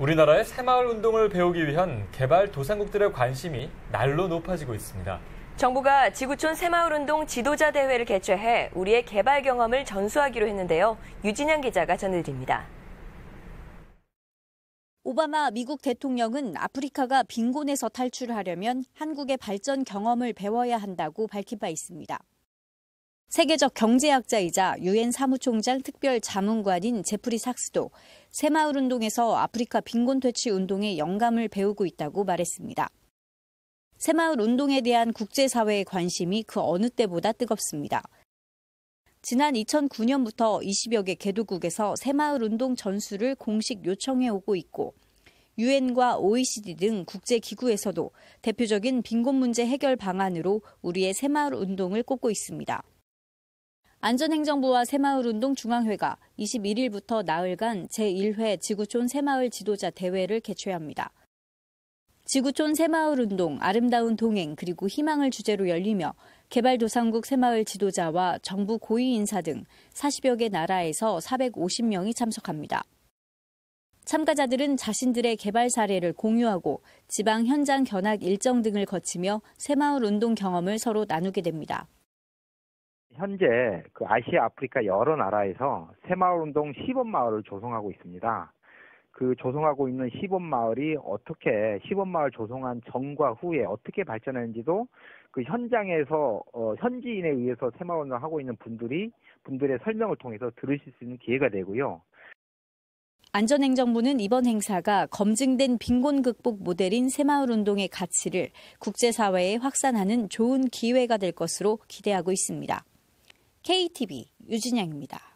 우리나라의 새마을 운동을 배우기 위한 개발 도상국들의 관심이 날로 높아지고 있습니다. 정부가 지구촌 새마을 운동 지도자 대회를 개최해 우리의 개발 경험을 전수하기로 했는데요. 유진양 기자가 전해드립니다. 오바마 미국 대통령은 아프리카가 빈곤에서 탈출하려면 한국의 발전 경험을 배워야 한다고 밝힌 바 있습니다. 세계적 경제학자이자 유엔 사무총장 특별 자문관인 제프리 삭스도 새마을 운동에서 아프리카 빈곤 퇴치 운동의 영감을 배우고 있다고 말했습니다. 새마을 운동에 대한 국제사회의 관심이 그 어느 때보다 뜨겁습니다. 지난 2009년부터 20여 개 개도국에서 새마을 운동 전수를 공식 요청해 오고 있고 유엔과 OECD 등 국제 기구에서도 대표적인 빈곤 문제 해결 방안으로 우리의 새마을 운동을 꼽고 있습니다. 안전행정부와 새마을운동 중앙회가 21일부터 나흘간 제1회 지구촌 새마을 지도자 대회를 개최합니다. 지구촌 새마을운동, 아름다운 동행, 그리고 희망을 주제로 열리며 개발도상국 새마을 지도자와 정부 고위 인사 등 40여 개 나라에서 450명이 참석합니다. 참가자들은 자신들의 개발 사례를 공유하고 지방 현장 견학 일정 등을 거치며 새마을 운동 경험을 서로 나누게 됩니다. 현재 그 아시아 아프리카 여러 나라에서 새마을 운동 시범 마을을 조성하고 있습니다. 그 조성하고 있는 시범 마을이 어떻게 시범 마을 조성한 전과 후에 어떻게 발전했는지도 그 현장에서 어, 현지인에 의해서 새마을 운동 하고 있는 분들이 분들의 설명을 통해서 들으실 수 있는 기회가 되고요. 안전행정부는 이번 행사가 검증된 빈곤 극복 모델인 새마을 운동의 가치를 국제사회에 확산하는 좋은 기회가 될 것으로 기대하고 있습니다. KTV 유진양입니다.